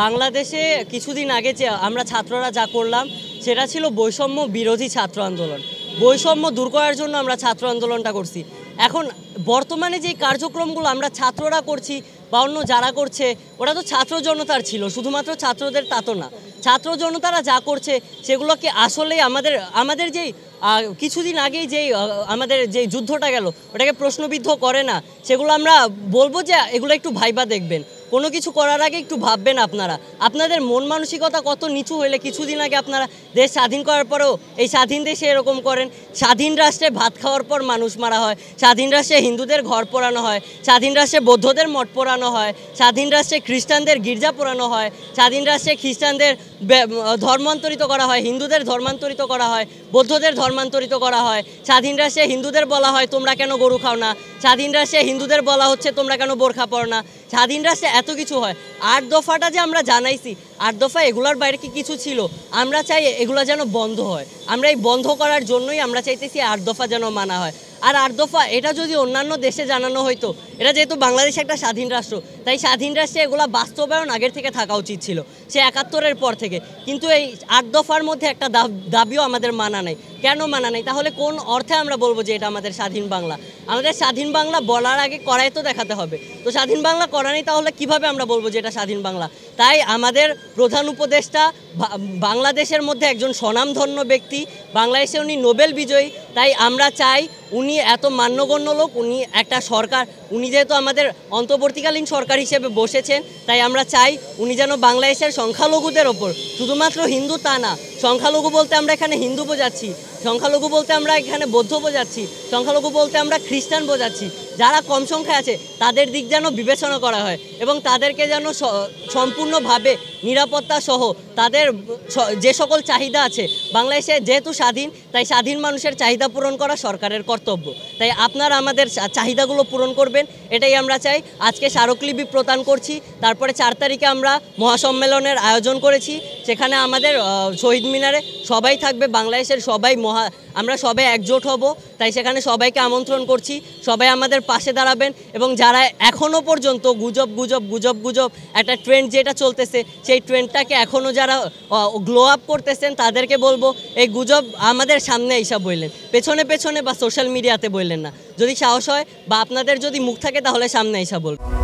বাংলাদেশে কিছুদিন আগে যে আমরা ছাত্ররা যা করলাম সেটা ছিল বৈষম্য বিরোধী ছাত্র আন্দোলন বৈষম্য দূর করার জন্য আমরা ছাত্র আন্দোলনটা করছি এখন বর্তমানে যে কার্যক্রমগুলো আমরা ছাত্ররা করছি বা অন্য যারা করছে ওটা তো ছাত্র জনতার ছিল শুধুমাত্র ছাত্রদের তা তো না ছাত্র জনতারা যা করছে সেগুলোকে আসলে আমাদের আমাদের যেই কিছুদিন আগেই যেই আমাদের যে যুদ্ধটা গেল ওটাকে প্রশ্নবিদ্ধ করে না সেগুলো আমরা বলবো যে এগুলো একটু ভাইবা দেখবেন কোনো কিছু করার আগে একটু ভাববেন আপনারা আপনাদের মন মানসিকতা কত নিচু হলে কিছুদিন আগে আপনারা দেশ স্বাধীন করার পরেও এই স্বাধীন দেশে এরকম করেন স্বাধীন রাষ্ট্রে ভাত খাওয়ার পর মানুষ মারা হয় স্বাধীন রাষ্ট্রে হিন্দুদের ঘর পোড়ানো হয় স্বাধীন রাষ্ট্রে বৌদ্ধদের মঠ পোড়ানো হয় স্বাধীন রাষ্ট্রে খ্রিস্টানদের গির্জা পোড়ানো হয় স্বাধীন রাষ্ট্রে খ্রিস্টানদের ধর্মান্তরিত করা হয় হিন্দুদের ধর্মান্তরিত করা হয় বৌদ্ধদের ধর্মান্তরিত করা হয় স্বাধীন রাষ্ট্রে হিন্দুদের বলা হয় তোমরা কেন গরু খাও না স্বাধীন রাষ্ট্রে হিন্দুদের বলা হচ্ছে তোমরা কেন বোরখা পড় না স্বাধীন রাষ্ট্রে এত কিছু হয় আট দফাটা যে আমরা জানাইছি আট দফা এগুলার বাইরে কি কিছু ছিল আমরা চাই এগুলো যেন বন্ধ হয় আমরা এই বন্ধ করার জন্যই আমরা চাইতেছি আট দফা যেন মানা হয় আর আর দফা এটা যদি অন্যান্য দেশে জানানো হয়তো এটা যেহেতু বাংলাদেশ একটা স্বাধীন রাষ্ট্র তাই স্বাধীন রাষ্ট্রে এগুলো বাস্তবায়ন আগের থেকে থাকা উচিত ছিল সে একাত্তরের পর থেকে কিন্তু এই আট দফার মধ্যে একটা দাবিও আমাদের মানা নেই কেন মানা নেই তাহলে কোন অর্থে আমরা বলবো যে এটা আমাদের স্বাধীন বাংলা আমাদের স্বাধীন বাংলা বলার আগে করাই তো দেখাতে হবে তো স্বাধীন বাংলা করা নেই তাহলে কিভাবে আমরা বলবো যে এটা স্বাধীন বাংলা তাই আমাদের প্রধান উপদেষ্টা বাংলাদেশের মধ্যে একজন স্বনামধন্য ব্যক্তি বাংলাদেশে উনি নোবেল বিজয়ী তাই আমরা চাই উনি এত মান্যগণ্য লোক উনি একটা সরকার উনি যেহেতু আমাদের অন্তর্বর্তীকালীন সরকার হিসেবে বসেছেন তাই আমরা চাই উনি যেন বাংলাদেশের সংখ্যালঘুদের ওপর শুধুমাত্র হিন্দু তা না সংখ্যালঘু বলতে আমরা এখানে হিন্দু বোঝাচ্ছি সংখ্যালঘু বলতে আমরা এখানে বৌদ্ধ বোঝাচ্ছি সংখ্যালঘু বলতে আমরা খ্রিস্টান বোঝাচ্ছি যারা কম সংখ্যায় আছে তাদের দিক যেন বিবেচনা করা হয় এবং তাদেরকে যেন সম্পূর্ণভাবে নিরাপত্তা সহ তাদের যে সকল চাহিদা আছে বাংলাদেশে যেহেতু স্বাধীন তাই স্বাধীন মানুষের চাহিদা পূরণ করা সরকারের কর্তব্য তাই আপনারা আমাদের চাহিদাগুলো পূরণ করবেন এটাই আমরা চাই আজকে স্মারকলিপি প্রদান করছি তারপরে চার তারিখে আমরা মহাসম্মেলনের আয়োজন করেছি সেখানে আমাদের শহীদ মিনারে সবাই থাকবে বাংলাদেশের সবাই মহা আমরা সবাই একজোট হব তাই সেখানে সবাইকে আমন্ত্রণ করছি সবাই আমাদের পাশে দাঁড়াবেন এবং যারা এখনও পর্যন্ত গুজব গুজব গুজব গুজব একটা ট্রেন্ড যেটা চলতেছে সেই ট্রেন্ডটাকে এখনও যারা গ্লো আপ করতেছেন তাদেরকে বলবো এই গুজব আমাদের সামনে এইসব বললেন পেছনে পেছনে বা সোশ্যাল মিডিয়াতে বললেন না যদি সাহস হয় বা আপনাদের যদি মুখ থাকে তাহলে সামনে এইসব বলবেন